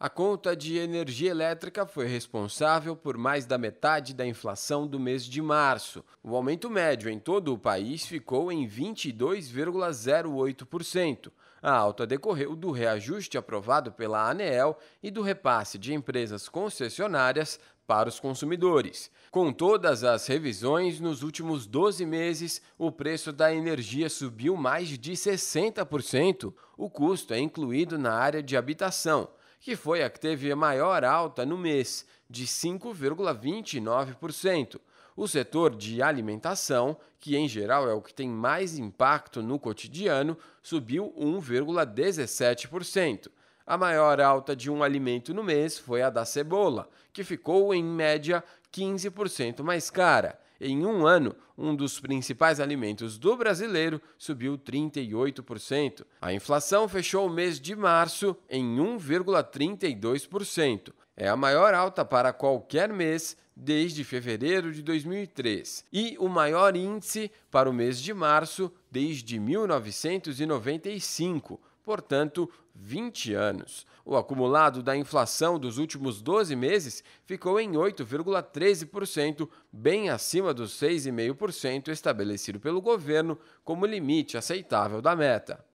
A conta de energia elétrica foi responsável por mais da metade da inflação do mês de março. O aumento médio em todo o país ficou em 22,08%. A alta decorreu do reajuste aprovado pela ANEEL e do repasse de empresas concessionárias para os consumidores. Com todas as revisões, nos últimos 12 meses, o preço da energia subiu mais de 60%. O custo é incluído na área de habitação que foi a que teve a maior alta no mês, de 5,29%. O setor de alimentação, que em geral é o que tem mais impacto no cotidiano, subiu 1,17%. A maior alta de um alimento no mês foi a da cebola, que ficou em média 15% mais cara. Em um ano, um dos principais alimentos do brasileiro subiu 38%. A inflação fechou o mês de março em 1,32%. É a maior alta para qualquer mês desde fevereiro de 2003 e o maior índice para o mês de março desde 1995 portanto, 20 anos. O acumulado da inflação dos últimos 12 meses ficou em 8,13%, bem acima dos 6,5% estabelecido pelo governo como limite aceitável da meta.